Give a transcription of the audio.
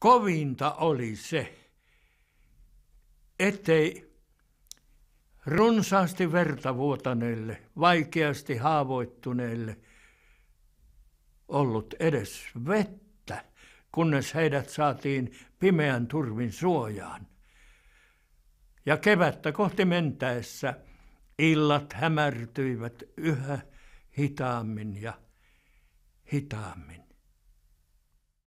kovinta oli se, ettei runsaasti verta vuotaneelle, vaikeasti haavoittuneelle ollut edes vettä, kunnes heidät saatiin pimeän turvin suojaan. Ja kevättä kohti mentäessä illat hämärtyivät yhä hitaammin ja hitaammin.